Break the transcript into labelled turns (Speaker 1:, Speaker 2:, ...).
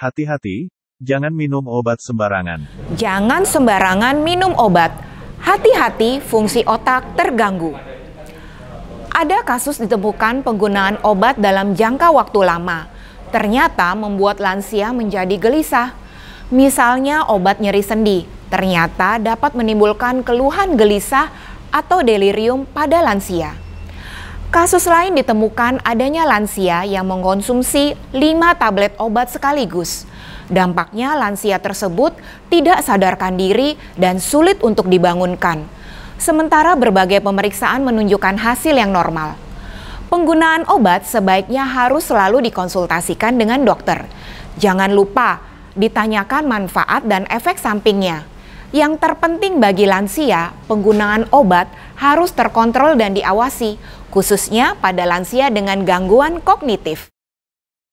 Speaker 1: Hati-hati, jangan minum obat sembarangan.
Speaker 2: Jangan sembarangan minum obat. Hati-hati fungsi otak terganggu. Ada kasus ditemukan penggunaan obat dalam jangka waktu lama. Ternyata membuat lansia menjadi gelisah. Misalnya obat nyeri sendi, ternyata dapat menimbulkan keluhan gelisah atau delirium pada lansia. Kasus lain ditemukan adanya lansia yang mengkonsumsi 5 tablet obat sekaligus. Dampaknya lansia tersebut tidak sadarkan diri dan sulit untuk dibangunkan. Sementara berbagai pemeriksaan menunjukkan hasil yang normal. Penggunaan obat sebaiknya harus selalu dikonsultasikan dengan dokter. Jangan lupa ditanyakan manfaat dan efek sampingnya. Yang terpenting bagi lansia, penggunaan obat harus terkontrol dan diawasi, khususnya pada lansia dengan gangguan kognitif.